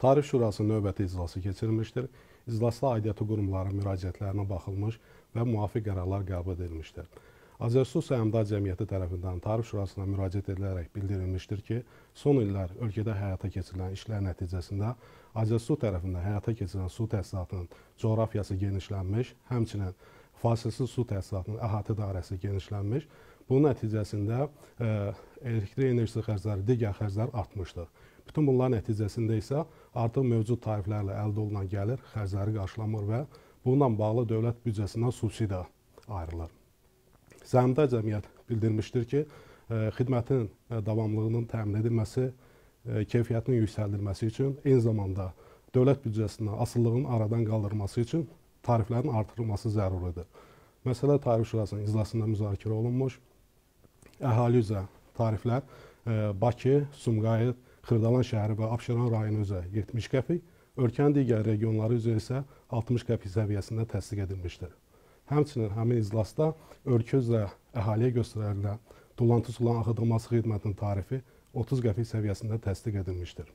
Tarif Şurasının növbəti iclası keçirilmişdir. İclasda aidiyyəti qurumların müraciətlərinə baxılmış və müvafiq qərarlar qəbul edilmişdir. Azərsus Əmda Cəmiyyəti tərəfindən Tarif Şurasına müraciət edilərək bildirilmişdir ki, son illər ölkədə həyata keçirilən işlər nəticəsində Azərsu tərəfindən həyata keçirilən su təsisatının coğrafiyası genişlənmiş, həmçinin fasiləsiz su təsisatının əhatə dairəsi genişlənmiş. Bunun nəticəsində e, elektrik enerjisi xərcləri, digər xərclər artmışdır. Bütün bunların nəticəsində isə artıq mövcud tariflərlə əldə olunan gəlir xərcləri qarşılamır və bununla bağlı dövlət büdcəsindən subsidiya ayrılır. Zəmdar cəmiyyət bildirmişdir ki, e, xidmətin e, davamlılığının təmin edilməsi, keyfiyyətinin yüksəldilməsi üçün eyni zamanda dövlət büdcəsindən asılılığın aradan qaldırılması üçün tariflərin artırılması zəruridir. Məsələ Tarif Şurasının iclasında müzakirə olunmuş. Əhali üzrə tariflər e, Bakı, Sumqayıt, Xırdalan şəhəri və Abşeron rayonu üzrə 70 qəpik, ölkənin digər regionları üzrə isə 60 qəpik səviyyəsində təsdiq edilmişdir. Həmçinin həmin iclasda ölkə üzrə əhaliyə göstərilən tulantı sulan axıdılması xidmətinin tarifi 30 qəpik səviyyəsində təsdiq edilmişdir.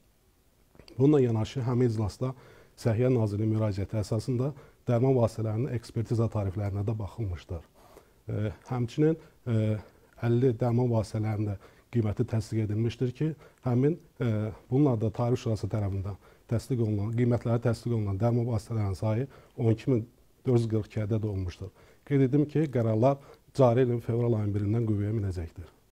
Bununla yanaşı həmin iclasda Səhiyyə Nazirinin müraciəti əsasında dərman vasitələrinin ekspertiza tariflərinə də baxılmışdır. E, həmçinin 50 e, dərman vasitələrində qiyməti təsdiq edilmişdir ki, həmin e, bununla da Tarif Şurası tərəfindən təsdiq olunan, qiymətləri təsdiq olunan dərman vasitələrinin sayı 12442-də də olmuşdur. Qeyd edim ki, qərarlar cari ilin fevral ayının 1-dən qüvvəyə minəcəkdir.